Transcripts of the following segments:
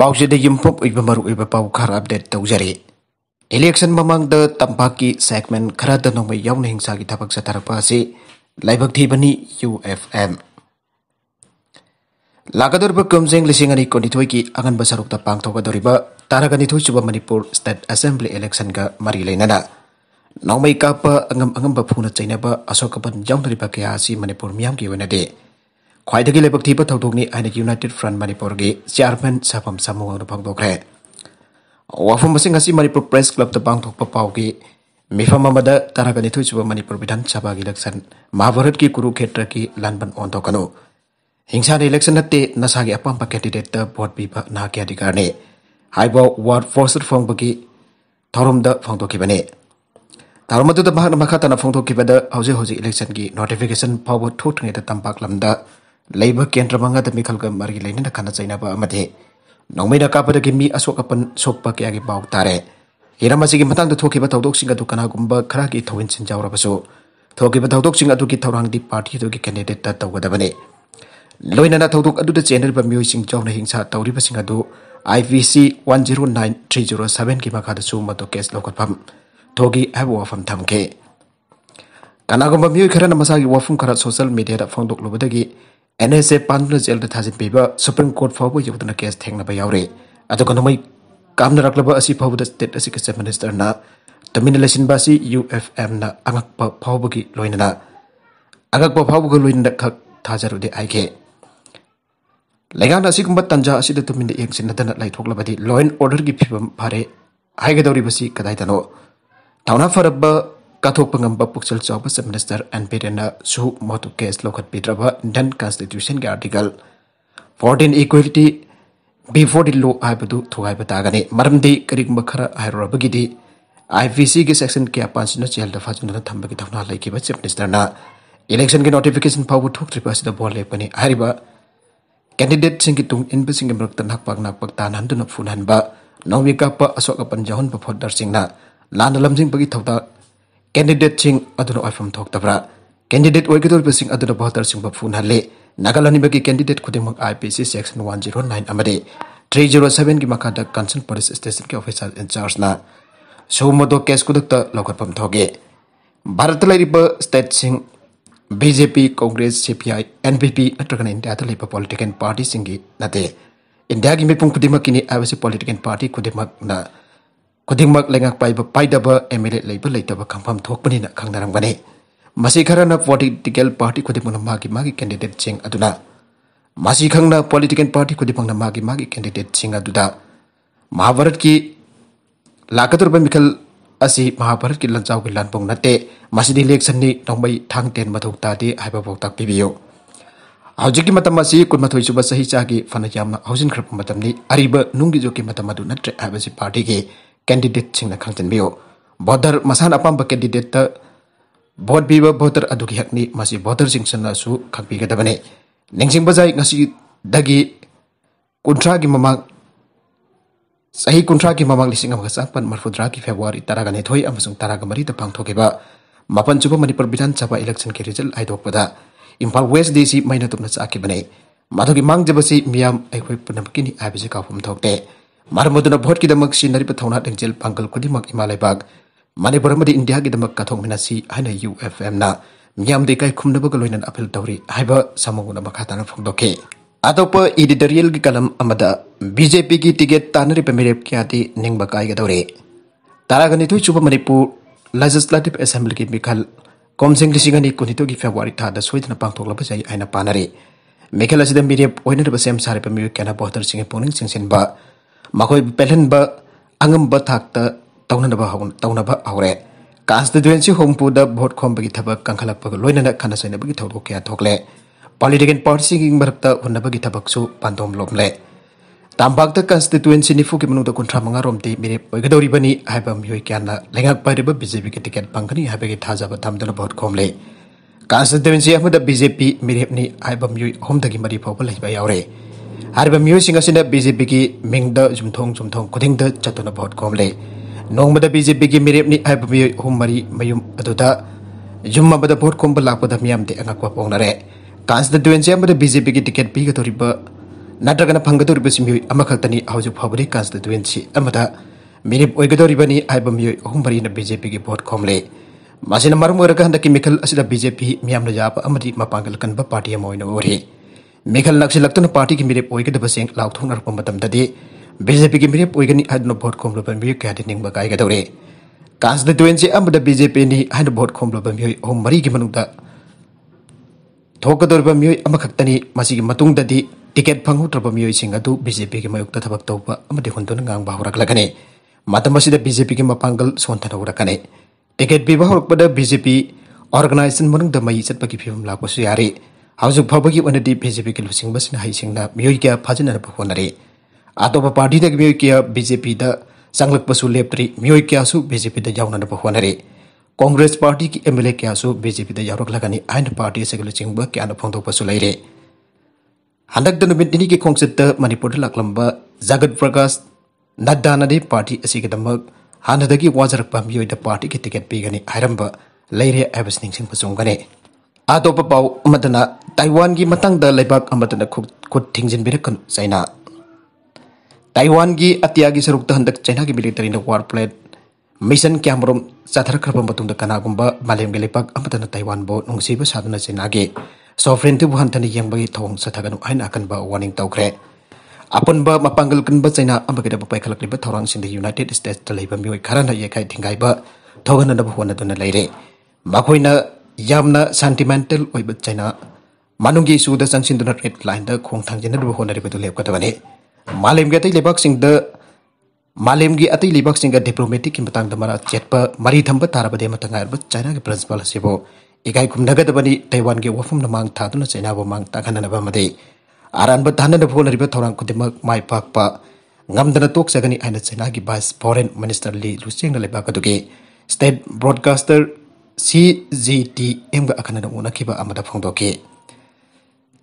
Pau jadi jempuk ibu baru ibu pau kar update tau jari. Election memang de tampaki segmen kara de nomai yang neng sagi tapak sa tarak pasi. Laibak tiba ni UFM. Lakadur ba kum zeng lising ani kondi tuwi angan basaruk ta pang toka dori ba tarak ani coba manipur state assembly election ga mari lain ada. Nomai kapa angam angam ba puna cai ba asok ka jang dori ba asi manipur miang ki de. Kwaitagi lebak tipe tautuk ni aina United Front Manipur gi Chairman Sapam Samu ngang dupang tuk re. Wafum masing ngasih Manipur Press Club tepang tuk papau gi Mifam Mamada tarakan itu coba Manipur Bidan Sabah gi leksan Mahavarat ki kuru ketra ki lanban on tokanu. Hingsa ni leksan nanti nasagi apam pa kandidat ta buat biba na kia dikar ni. Hai bau war forser fong bagi Thorum da fong tuk kibane. Thorum da bahan makata na fong tuk kibada hausi hausi leksan gi notification power tut ngay tampak lam Laiba kendra manga demi khalga margi lain na khana chaina ba amade nongmei da ka pada mi asok apan sokpa kya gi bau tare hira masi gi matang da thoki ba tawdok singa du kana gumba khara gi thawin sin jawra baso thoki ba tawdok singa du gi thawrang di party du gi candidate ta tawga da bane loina na tawdok adu da channel ba mioi sing jawna hingsa tawri ba singa du IVC 109307 ki makha da su ma to case lokal pham thogi abo pham tham ke kana gumba mioi khara na masagi gi wafum khara social media da phang dok lobada N S A में जेल पीब Supreme Court फाव यौदना case थे यावरे अदुग नोमै कामनरक्लब स्टेट असि चीफ मिनिस्टर तमीन तमिन लेसिन बासी UFM ना अंगप फाव की लोइनना अंगप फाव को तंजा तुम द लॉ एंड ऑर्डर की फिबम फारे हाइगदौरी बसी फरब kathok pangam ba pukchal chaw sub minister and pirena su motu case lokat dan constitution ge article 14 equality before the law ai bdu thogai ba daga ne maram de karik ma khara ai ra bagi di ipc ge section ke apan sina chel da fa jun da thambagi da na lai ke na election ke notification pa bu thok tri pa sida bol le pani ari candidate sing ki tung in basing ge rakta nak pak nak pak tan han du na phun han ba nau wi ka asok ka panjahon pa dar sing na lan lam sing bagi thok candidate आईफम थोड़ा candidate होगी voter फून हल्ले नागालैंड की candidate खुद I P C section one zero nine three zero seven की मखाद कंसन police station के ऑफिसर इंचार्ज सूमद केस कुदम थे भारत स्टेट सिंह BJP Congress C P I N P P नग इंडिया पोलिटिकल पार्टी इंडिया की मीपू खुद की पोलिटिकल पार्टी खुदना खुदिंगमक लेंगक पाइब पाइदब एमएलए लेब लेतब खंफम थोकपनिन खंगनारमगने मसी खरना पोलीटिकल पार्टी खुद मागी मागी कैंडिडेट पार्टी खुद मागी कैंडिडेट महाभारत की लाकदुरब मिखल महाभारत की लंचाव की लाभ नाते इलेक्शन नौम नोंबई थांग तेन मथौ तादे हाइबा बोक्ताक पिबियो हाउजिकी सही चागी फन यामना हाउजिन खरप की नत्रे पार्टी की ꯀꯦꯟꯗꯤꯗꯦꯠꯁꯤꯡꯅ ꯈꯪꯖꯟꯕꯤꯌꯨ ꯚꯣꯇꯔ ꯃꯁꯥꯅ ꯑꯄꯥꯝꯕ ꯀꯦꯟꯗꯤꯗꯦꯠꯇ ꯚꯣꯠ ꯄꯤꯕ ꯚꯣꯇꯔ ꯑꯗꯨꯒꯤ ꯍꯛꯅꯤ ꯃꯁꯤ ꯚꯣꯇꯔꯁꯤꯡꯁꯤꯅꯁꯨ ꯈꯪꯕꯤꯒꯗꯕꯅꯤ ꯅꯤꯡꯁꯤꯡꯕ ꯌꯥꯏ ꯉꯁꯤꯗꯒꯤ ꯀꯨꯟꯊ꯭ꯔꯥꯒꯤ ꯃꯃꯥꯡ ꯆꯍꯤ ꯀꯨꯟꯊ꯭ꯔꯥꯒꯤ ꯃꯃꯥꯡ ꯂꯤꯁꯤꯡ ꯑꯃꯒ ꯆꯥꯡꯄꯟ ꯃꯔꯐꯨꯗ꯭ꯔꯥꯒꯤ ꯐꯦꯕꯋꯥꯔꯤ ꯇꯔꯥꯒ ꯅꯤꯊꯣꯏ ꯑꯃꯁꯨꯡ ꯇꯔꯥꯒ ꯃꯔꯤꯗ ꯄꯥꯡꯊꯣꯛꯈꯤꯕ ꯃꯥꯄꯟ ꯁꯨꯕ ꯃꯅꯤꯄꯨꯔ ꯕꯤꯙꯥꯟ ꯁꯚꯥ ꯏꯂꯦꯛꯁꯟꯒꯤ ꯔꯤꯖꯜ ꯍꯥꯏꯗꯣꯛꯄꯗ ꯏꯝꯐꯥꯜ ꯋꯦꯁ ꯗꯤꯁꯤ ꯃꯩꯅ ꯇꯨꯞꯅ ꯆꯥꯈꯤꯕꯅꯤ ꯃꯗꯨꯒꯤ ꯃꯥꯡꯖꯕꯁꯤ ꯃꯤꯌꯥꯝ ꯑꯩꯈꯣꯏ ꯄꯨꯝꯅꯃꯛꯀꯤꯅꯤ ꯍꯥꯏꯕꯁꯤ ꯀꯥꯎꯐꯝ ꯊꯣꯛꯇꯦ marmuduna bhot ki damak si nari pathona teng jel pangal kudi mak imalai bag mani borama di india ki damak kathong mina si aina ufm na miam de kai khumna apel tawri haiba samanguna makha tan phong doke atopa editorial gi kalam amada bjp gi tiget tanari pemirep ki neng ning bakai ga tawre taragani tu chupa menipu legislative assembly ki mikal komsing lisi gani kunito gi february tha da soidna pangthok la bajai aina panare mikal asida mirep oinar basem sare pemirep kana bahadur singh poning singh sin ba makoi pelen ba angem ba takta tauna ba hawun tauna ba aure kas de duen si hompu bagi taba kangkalak ba loi na kana sai na bagi tau ko kya thokle politikin parsi ging ba takta hunna bagi taba su pandom lom tambakta tambak ta nifu ki manu da kontra manga rom te mire oi gadori bani hai ba myoi kya na lenga ba re ba bjp ki pangani hai ba thaja ba tham da le kas de duen si hamu da bjp mire ni hai ba myoi hom da ki mari pa ba मिंग BJP की मिंद जुम्थों जुम्थों खुद चतना vote कॉमले नौमद BJP की मेरेपनी मरी मयूम जुम्म भोट कॉम लापद मैमे अंगा पौनर कांस्ट दुवेंसी बीजेपी की टिकेट पीगरीब नाग फंगदरी मोईनी कांस्ट दुवेंसी मेरेप होगदरीब मरी बीजेपी की भोट कॉमले मरम की मिखल बीजेपी मैम जाब मपांगल कन्ब पार्टी हो Mekal naksi lakto na party kimirip oike daba seng lakto na rupa matam tadi. BJP kimirip oike ni hadno bot komlo bambi yoi kaya dinding bakai kata ure. Kans de tuen se BJP ini hadno bot komlo bambi yoi om mari kimanu ta. Toka dor bambi yoi amak masih ni masi kimatung tadi. Tiket pangu tor bambi yoi singa BJP kimayuk ta tabak tau pa amada ngang bahurak lakane. Matam masi da BJP kimapanggal suwanta na urakane. Tiket bi bahurak pada BJP organizing menung damai set bagi film laku yari. ꯍꯧꯖꯤꯛ ꯐꯥꯎꯕꯒꯤ की BJP ꯖꯦ ꯄꯤꯒꯤ ꯂꯨꯆꯤꯡꯕꯁꯤꯡꯅ ꯍꯩꯁꯤꯡꯅ ꯃꯤꯑꯣꯏ ꯀꯌꯥ ꯐꯥꯖꯤꯟꯅꯕ party ꯑꯇꯣꯞꯄ ꯄꯥꯔꯇꯤꯗꯒꯤ ꯃꯤꯑꯣꯏ ꯀꯌꯥ ꯕꯤ ꯖꯦ ꯄꯤꯗ ꯆꯪꯂꯛꯄꯁꯨ ꯂꯦꯞꯇ꯭ꯔꯤ ꯃꯤꯑꯣꯏ ꯀꯌꯥꯁꯨ कांग्रेस पार्टी की एम एल ए क्या बीजेपी जे पीद आइन पार्टी से लुचिब क्या फोंदोपू लेरे हनद की खोचित मनपुर लालब जगत प्रकाश नड्डानदी पार्टी हादगी वाजरप मोद पार्टी की टिकेट पीगनी लेरे है चुगने Ato papau amatana Taiwan gi matang da lebak amatana kuk kuk tingjin birakan China. Taiwan gi atiagi seruk tahan dak China gi military na war plate. Mission kiamrom sadar kerbau matung dak kana gumba malem gelepak amatana Taiwan bo nung siba sadana China gi. Sovereign tu buhan tani yang bagi tong sadakan uain akan ba warning tau kre. Apun ba mapanggal kan ba China amatana papai kalak libat orang sindi United States telai bambiwai karana yekai tinggai ba. Tau kan anda buhan tani lairi. Makoi na ꯌꯥꯝꯅ sentimental ꯑꯣꯏꯕ ꯆꯩꯅꯥ ꯃꯅꯨꯡꯒꯤ ꯏꯁꯨꯗ ꯆꯪꯁꯤꯟꯗꯨꯅ rate ꯂꯥꯏꯟꯗ ꯈꯣꯡ ꯊꯥꯡꯖꯤꯟꯅꯕ ꯍꯣꯠꯅꯔꯤꯕꯗꯨ ꯂꯦꯞꯀꯗꯕꯅꯤ ꯃꯥꯂꯦꯝꯒꯤ ꯑꯇꯩ ꯂꯩꯕꯥꯛꯁꯤꯡꯗ ꯃꯥꯂꯦꯝꯒꯤ ꯑꯇꯩ ꯂꯩꯕꯥꯛꯁꯤꯡꯒ ꯗꯤꯄ꯭ꯂꯣꯃꯦꯇꯤꯛꯀꯤ ꯃꯇꯥꯡꯗ ꯃꯔꯥ ꯆꯦꯠꯄ ꯃꯔꯤ ꯊꯝꯕ ꯇꯥꯔꯕꯗꯤ ꯑꯃꯇ ꯉꯥꯏꯔꯕ ꯆꯥꯏꯅꯥꯒꯤ ꯄ꯭ꯔꯤꯟꯁꯤꯄꯥꯜ ꯑꯁꯤꯕꯨ ꯏꯀꯥꯏ ꯈꯨꯝꯅꯒꯗꯕꯅꯤ ꯇꯥꯏꯋꯥꯟꯒꯤ ꯋꯥꯐꯝꯗ ꯃꯥꯡ ꯊꯥꯗꯨꯅ ꯆꯩꯅꯥꯕꯨ ꯃꯥꯡ ꯇꯥꯛꯍꯟꯅꯅꯕ ꯑꯃꯗꯤ ꯑꯔꯥꯟꯕ ꯊꯥꯅꯅꯕ ꯍꯣꯠꯅꯔꯤꯕ ꯊꯧꯔꯥꯡ ꯈꯨꯗꯤꯡꯃꯛ ꯃꯥꯏ ꯄꯥꯛꯄ ꯉꯝꯗꯅ ꯇꯣꯛꯆꯒꯅꯤ ꯍꯥꯏꯅ ꯆꯩꯅꯥꯒꯤ ꯚꯥꯏꯁ ꯐꯣꯔꯦꯟ ꯃꯤꯅꯤꯁꯇꯔ ꯂꯤ ꯂꯨꯆꯦꯡꯅ ꯂꯩꯕꯥꯛ ꯑꯗꯨꯒꯤ state broadcaster CZDM ga akan ada una kiba amada phong doke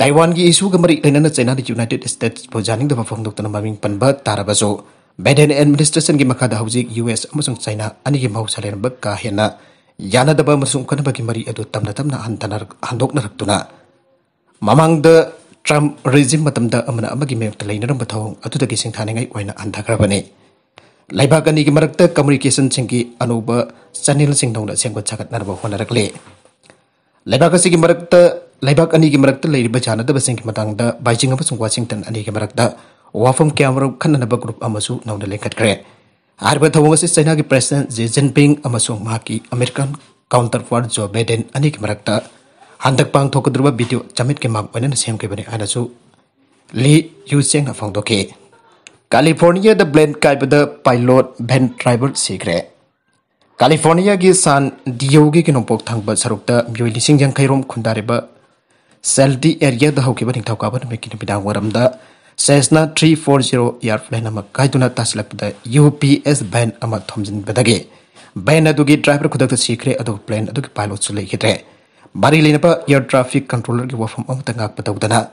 Taiwan gi isu gamari na China di United States po janing da phong dok tanam ming panba tarabazo Biden administration gi makada hauji US amusung China ani gi mau salen ka hena yana da ba musung kana bagi mari adu tamna tamna hantanar handok narak tuna mamang da Trump regime matam da amana amagi mem talainaram thong atu da gi thane ngai oina anthakra bani लाइक अनी की मरक्त communication की अनुब channel सेंगे like असी की मरक्त like अनी की मरक्त लेरिब जानदबसिंग बाइजिंग अबसुंग Washington की मरक्त वाफम की प्रेसिडेंट जे जिनपिंग अमसु मा की अमेरिकन काउंटर पार्ट जो बेडेन अनी की मरक्त हंदक पांग थोकद्रब वीडियो चमित के मा बने सेम के बने आनासु ली यू चेंग ना कैलीफोर्निया ब्लें कायबद का पाइलोट बेन ट्राइबल सिग्रे कैलीफोर्निया की सान दियोगी की नोपोक थंग सरुक मई लिंग जंखरम खुदारे सेल्टी एरिया निथौका निकल विदांगरम Cessna three four zero airplane कई तासीलप यू पी एस बेन थोजनबदे बेन ड्राइवर खुद सिग्रे प्लेन अ पाइलोट लेखिद्रे मरी लेनब एयर ट्राफिक कंट्रोलर की वफम तौदना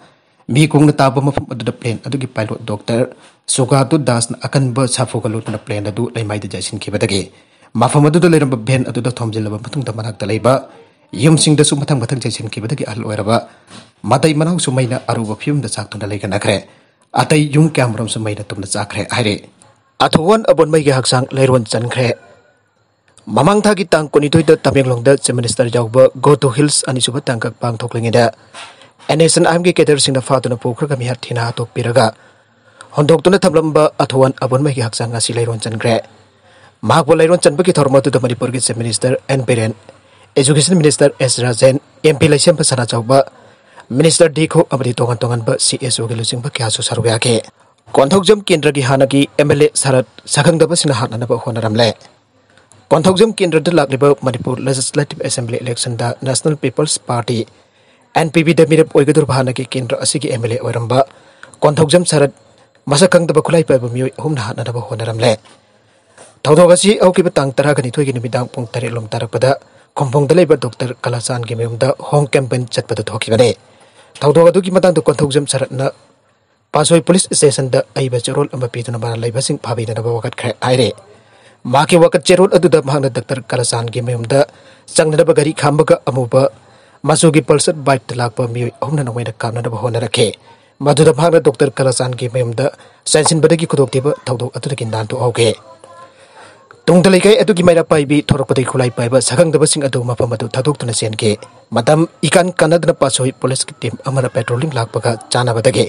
kung na tabo mo na plane adu gi pilot doctor suga tu das na akan ba sa galu na plane adu lai mai da jaisin ki badage mafam adu da leramba ben adu da thomjil ba matung da manak dalay ba yum sing da su matang matang jaisin ki badage al oiraba matai manau su na aru ba phim da sak tu na lai kana khre atai yung kamram su na tum na chak ayre aire abon mai gi haksang lairon chan kre mamang tagi tang konitoi itu tapi yang chief minister jawba go to hills anisubat tangkap tangkak pang toklingida. E N ꯑꯥꯏꯝꯒꯤ ꯀꯦꯗꯔꯁꯤꯡꯅ ꯐꯥꯗꯨꯅ ꯄꯨꯈ꯭ꯔꯒ ꯃꯤꯍꯥꯠ ꯊꯤꯅ ꯍꯥꯠꯇꯣꯛꯄꯤꯔꯒ ꯍꯣꯟꯗꯣꯛꯇꯨꯅ ꯊꯝꯂꯝꯕ ꯑꯊꯧꯋꯥꯟ ꯑꯕꯨꯟꯃꯩꯒꯤ ꯍꯛꯆꯥꯡ ꯑꯁꯤ ꯂꯩꯔꯣꯟ ꯆꯟꯈ꯭ꯔꯦ ꯃꯍꯥꯛꯄꯨ ꯂꯩꯔꯣꯟ ꯆꯟꯕꯒꯤ ꯊꯧꯔꯝ ꯑꯗꯨꯗ ꯃꯅꯤꯄꯨꯔꯒꯤ chief minister N Biren education minister S Rajen M P ꯂꯩꯁꯦꯝꯕ ꯁꯅꯥꯆꯧꯕ ꯃꯤꯅꯤꯁꯇꯔ ꯗꯤ ꯈꯣ ꯑꯃꯗꯤ ꯇꯣꯉꯥꯟ ꯇꯣꯉꯥꯟꯕ ꯁꯤ ꯑꯦꯁ ꯑꯣꯒꯤ ꯂꯨꯆꯤꯡꯕ ꯀꯌꯥꯁꯨ ꯁꯔꯨꯛ ꯌꯥꯈꯤ ꯀꯣꯟꯊꯧꯖꯝ ꯀꯦꯟꯗ꯭ꯔꯒꯤ ꯍꯥꯟꯅꯒꯤ ꯑꯦꯝ ꯑꯦꯜ ꯑꯦ ꯁꯔꯠ ꯁꯛꯈꯪꯗꯕꯁꯤꯡꯅ ꯍꯥꯠꯅꯅꯕ ꯍꯣꯠꯅꯔꯝꯂꯦ ꯀꯣꯟꯊꯧꯖꯝ ꯀꯦꯟꯗ꯭ꯔꯗ ꯂꯥꯛꯂꯤꯕ ꯃꯅꯤꯄꯨꯔ ꯂꯦꯖꯤꯁꯂꯦꯇꯤꯚ ꯑꯦꯁꯦꯝꯕ꯭ꯂꯤ ꯏꯂꯦꯛꯁꯟꯗ national people's party N P P दिरपुर हाने केंद्र एम एल एर कौथौज सरद मसा खाद खुलाई पैब मई अहम हाथ होनरमे तौदी तंग तरगनी पों तरह लोम तरप खुमपोद डॉक्टर कलाचान की मयूद हों कैंपेन चतने तौदौज सरदन पासोई पुलिस स्टेशन अब चेरोल पीदी फाइनब वगतरे आये माकी चेरोल डॉक्टर कलाचान की मयूद चंगनब घड़ी खाब अमूब ꯃꯆꯨꯒꯤ ꯄꯜꯁꯠ ꯕꯥꯏꯛꯇ ꯂꯥꯛꯄ ꯃꯤꯑꯣꯏ ꯑꯍꯨꯝꯅ ꯅꯣꯡꯃꯩꯅ ꯀꯥꯞꯅꯅꯕ ꯍꯣꯠꯅꯔꯛꯈꯤ ꯃꯗꯨꯗ ꯃꯍꯥꯛꯅ ꯗꯣꯛꯇꯔ ꯀꯂꯆꯥꯟꯒꯤ ꯃꯌꯨꯝꯗ ꯆꯦꯟꯁꯤꯟꯕꯗꯒꯤ ꯈꯨꯗꯣꯡꯊꯤꯕ ꯊꯧꯗꯣꯛ ꯑꯗꯨꯗꯒꯤ ꯅꯥꯟꯊꯣꯛꯍꯧꯈꯤ ꯇꯨꯡꯗ ꯂꯩꯀꯥꯏ ꯑꯗꯨꯒꯤ ꯃꯩꯔꯥ ꯄꯥꯏꯕꯤ ꯊꯣꯔꯛꯄꯗꯒꯤ ꯈꯨꯠꯂꯥꯏ ꯄꯥꯏꯕ ꯁꯛꯈꯪꯗꯕꯁꯤꯡ ꯑꯗꯨ ꯃꯐꯝ ꯑꯗꯨ ꯊꯥꯗꯣꯛꯇꯨꯅ ꯆꯦꯟꯈꯤ ꯃꯇꯝ ꯏꯀꯥꯟ ꯀꯥꯟꯅꯗꯅ ꯄꯥꯁꯣꯏ ꯄꯨꯂꯤꯁꯀꯤ ꯇꯤꯝ ꯑꯃꯅ ꯄꯦꯇ꯭ꯔꯣꯂꯤꯡ ꯂꯥꯛꯄꯒ ꯆꯥꯟꯅꯕꯗꯒꯤ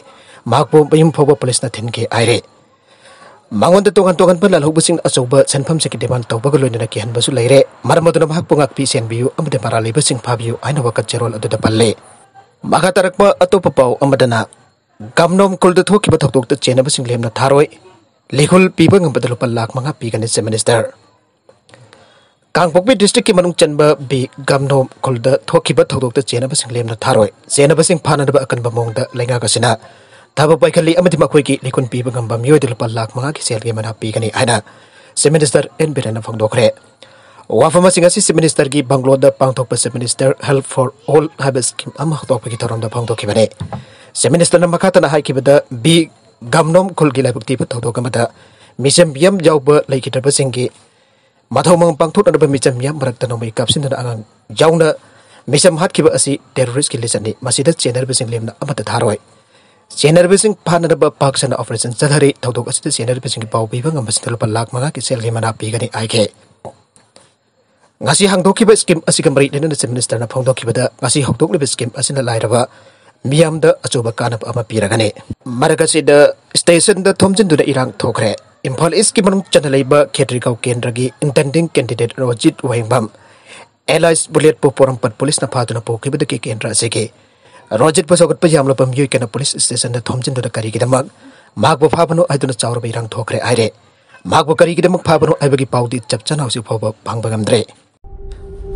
ꯃꯍꯥꯛꯄꯨ ꯃꯌꯨꯝ ꯐꯥꯎꯕ ꯄꯨꯂꯤꯁꯅ ꯊꯤꯟꯈꯤ ꯍꯥꯏꯔꯤ mangon te tongan tongan pan lalhu busing asoba sanpham se kideman tau bagalo na kihan basu laire marmo tuna hak pungak pi sen biu amde parale busing phabiu aina wakat jerol adu dapalle maga tarak ma ato papau amadana gamnom kuldu thoki kibat thok ta chena busing taroi. tharoi lekhul piba ngam badalu pal lak manga pi ganis minister Kangpokpi district की मनुंग चनब B गमनो कुलद थोकिब थौदोक त चेनब सिंग Lemna थारोय चेनब सिंग फाननब अकनब मोंगद ꯊꯕꯛ ꯄꯥꯏꯈꯠꯂꯤ ꯑꯃꯗꯤ ꯃꯈꯣꯏꯒꯤ ꯂꯤꯈꯨꯟ ꯄꯤꯕ ꯉꯝꯕ ꯃꯤꯑꯣꯏꯗ ꯂꯨꯄꯥ ꯂꯥꯈ ꯃꯉꯥꯒꯤ ꯁꯦꯜꯒꯤ ꯃꯅꯥ ꯄꯤꯒꯅꯤ ꯍꯥꯏꯅ ꯆꯤꯞ ꯃꯤꯅꯤꯁꯇꯔ ꯑꯦꯟ ꯕꯤꯔꯦꯟꯅ ꯐꯣꯡꯗꯣꯛꯈ꯭ꯔꯦ ꯋꯥꯐꯝ ꯑꯁꯤꯡ ꯑꯁꯤ ꯆꯤꯞ ꯃꯤꯅꯤꯁꯇꯔꯒꯤ ꯕꯪꯒ꯭ꯂꯣꯗ ꯄꯥꯡꯊꯣꯛꯄ chief minister help for all ꯍꯥꯏꯕ ꯁ꯭ꯀꯤꯝ ꯑꯃ ꯍꯧꯗꯣꯛꯄꯒꯤ ꯊꯧꯔꯝꯗ ꯐꯣꯡꯗꯣꯛꯈꯤꯕꯅꯤ ꯆꯤꯞ ꯃꯤꯅꯤꯁꯇꯔꯅ ꯃꯈꯥꯇꯅ ꯍꯥꯏꯈꯤꯕꯗ ꯕꯤ ꯒꯝꯅꯣꯝ ꯈꯨꯜꯒꯤ ꯂꯥꯏꯕꯛ ꯊꯤꯕ ꯊꯧꯗꯣꯛ ꯑꯃꯗ ꯃꯤꯆꯝ ꯌꯥꯝ ꯌꯥꯎꯕ ꯂꯩꯈꯤꯗ꯭ꯔꯕꯁꯤꯡꯒꯤ ꯃꯊꯧ ꯃꯉꯝ ꯄꯥꯡꯊꯣꯛꯅꯕ ꯃꯤꯆꯝ ꯌꯥꯝ ꯃꯔꯛꯇ ꯅꯣꯡꯃꯩ ꯀꯥꯞꯁꯤꯟꯗꯨꯅ ꯑꯉꯥꯡ ꯌꯥꯎꯅ ꯃꯤꯆꯝ ꯍꯥꯠꯈꯤꯕ ꯑꯁꯤ ꯇꯦꯔꯣꯔꯤꯁꯀꯤ ꯂꯤꯆꯠꯅꯤ ꯃꯁꯤꯗ ꯆꯦꯟꯅꯔꯤꯕꯁꯤꯡ ꯂꯦꯝꯅ ꯑꯃꯠꯇ ꯊꯥꯔꯣꯏ ꯁꯦꯅꯔꯕꯁꯤꯡ ꯐꯥꯅꯔꯕ ꯄꯥꯛ ꯁꯥꯟꯅ ꯑꯣꯄꯔꯦꯁꯟ ꯆꯠꯊꯔꯤ ꯊꯧꯗꯣꯛ ꯑꯁꯤꯗ ꯁꯦꯅꯔꯕꯁꯤꯡꯒꯤ ꯄꯥꯎ ꯄꯤꯕ ꯉꯝꯕꯁꯤꯗ ꯂꯨꯄꯥ ꯂꯥꯈ ꯃꯉꯥꯒꯤ ꯁꯦꯜꯒꯤ ꯃꯅꯥ ꯄꯤꯒꯅꯤ ꯍꯥꯏꯈꯤ ngasi hangdokiba skim asiga mari lena chief minister na phongdokiba da ngasi hangdokiba skim asina lairaba miyam da achoba kanap ama piragane maraga si da station da thomjin du da irang thokre imphal is ki manung chanalaiba khetri kau kendra gi intending candidate rojit waingbam allies bullet po poram pat police na phaduna po kibada ki kendra sege रोजेट बस अगट याम पम्यू कन police station थोमजिन करीगीदम मागबो फाबनो आइदन चावर इरांग थोखरे आइरे मागबो करीगीदम फाबनो आइबगी पाउदी चपचन हाउसि फोबो भांगबगमद्रे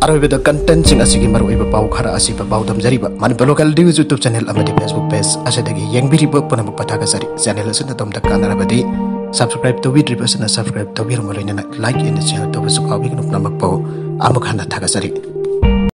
अरबद content Singh असिगी मरो इब पाउ खरा असि पाउ दमजरी ब मन लोकल न्यूज यूट्यूब चैनल अमदि फेसबुक पेज असदगी यंगबिरी ब पनम पथागा सरी चैनल असन तम द कानरबदी सब्सक्राइब तो विद रिपसन सब्सक्राइब तो वीर बिरमलोइन लाइक एंड शेयर तो बसु काविग नुक नमक पाउ आमुखाना थागा